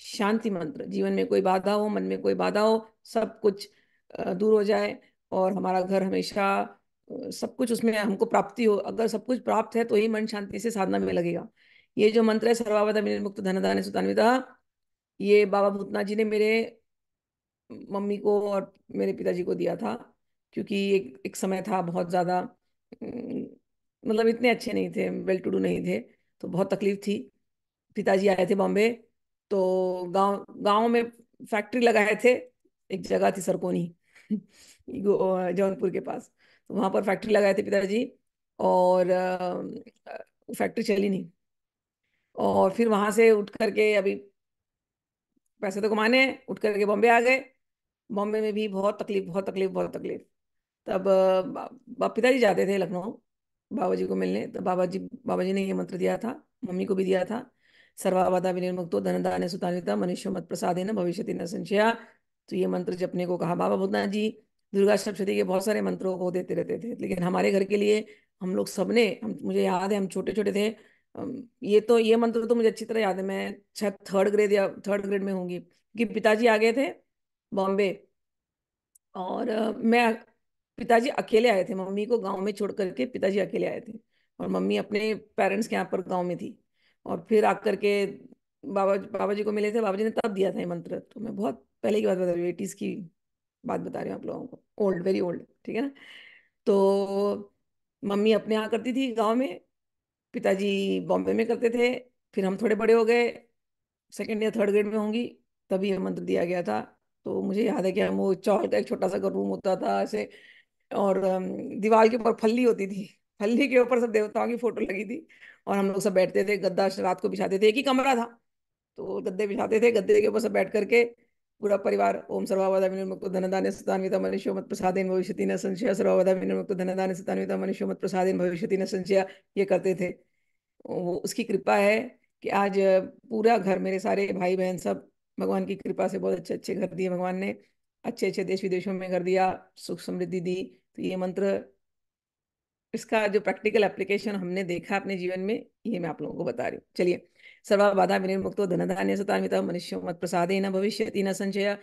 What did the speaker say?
शांति मंत्र जीवन में कोई बाधा हो मन में कोई बाधा हो सब कुछ दूर हो जाए और हमारा घर हमेशा सब कुछ उसमें हमको प्राप्ति हो अगर सब कुछ प्राप्त है तो ही मन शांति से साधना में लगेगा ये जो मंत्र है सर्वावधा मुक्त धनदान सुतान्विता ये बाबा भूतनाथ जी ने मेरे मम्मी को और मेरे पिताजी को दिया था क्योंकि एक एक समय था बहुत ज़्यादा मतलब इतने अच्छे नहीं थे वेल टू डू नहीं थे तो बहुत तकलीफ थी पिताजी आए थे बॉम्बे तो गांव गांव में फैक्ट्री लगाए थे एक जगह थी सरकोनी जौनपुर के पास तो वहां पर फैक्ट्री लगाए थे पिताजी और फैक्ट्री चली नहीं और फिर वहां से उठ करके अभी पैसे तो कमाने उठ करके बॉम्बे आ गए बॉम्बे में भी बहुत तकलीफ बहुत तकलीफ बहुत तकलीफ तब बा, पिताजी जाते थे लखनऊ बाबा जी को मिलने तो बाबा जी बाबा जी ने ये मंत्र दिया था मम्मी को भी दिया था सर्वावधा विनिर्मुक्तो धनदान सुतानिता मनुष्य मत प्रसाद न भविष्य न संशया तो ये मंत्र जपने को कहा बाबा भूतनाथ जी दुर्गा सप्तशती के बहुत सारे मंत्रों को देते रहते थे लेकिन हमारे घर के लिए हम लोग सबने हम मुझे याद है हम छोटे छोटे थे ये तो ये मंत्र तो मुझे अच्छी तरह याद है मैं शायद थर्ड ग्रेड या थर्ड ग्रेड में होंगी क्योंकि पिताजी आ गए थे बॉम्बे और मैं पिताजी अकेले आए थे मम्मी को गांव में छोड़ करके पिताजी अकेले आए थे और मम्मी अपने पेरेंट्स के यहाँ पर गांव में थी और फिर आकर के बाबा बाबा जी को मिले थे बाबा जी ने तब दिया था ये मंत्र तो मैं बहुत पहले की बात बता रही हूँ एटीज़ की बात बता रही हूँ आप लोगों को ओल्ड वेरी ओल्ड ठीक है ना तो मम्मी अपने यहाँ करती थी गाँव में पिताजी बॉम्बे में करते थे फिर हम थोड़े बड़े हो गए सेकेंड या थर्ड ग्रेड में होंगी तभी ये मंत्र दिया गया था तो मुझे याद है कि हम वो चौल का एक छोटा सा रूम होता था ऐसे और दीवार के ऊपर फल्ली होती थी हल्ली के ऊपर सब देवताओं की फोटो लगी थी और हम लोग सब बैठते थे गद्दा रात को बिछाते थे एक ही कमरा था तो गद्दे बिछाते थे गद्दे के ऊपर सब बैठ करके पूरा परिवार ओम धन दान सतान्विता मनुष्यो मत इन भविष्यति न संशय धन दान सतानविता मनुष्यो मत इन भविष्य न संशय ये करते थे वो उसकी कृपा है कि आज पूरा घर मेरे सारे भाई बहन सब भगवान की कृपा से बहुत अच्छे अच्छे घर दिए भगवान ने अच्छे अच्छे देश विदेशों में घर दिया सुख समृद्धि दी तो ये मंत्र इसका जो प्रैक्टिकल एप्लीकेशन हमने देखा अपने जीवन में ये मैं आप लोगों को बता रही हूँ चलिए सर्वा बाधा विनिर्मुक्तो धनधान्य सतान्वित मनुष्य मत प्रसाद न भविष्य न संचय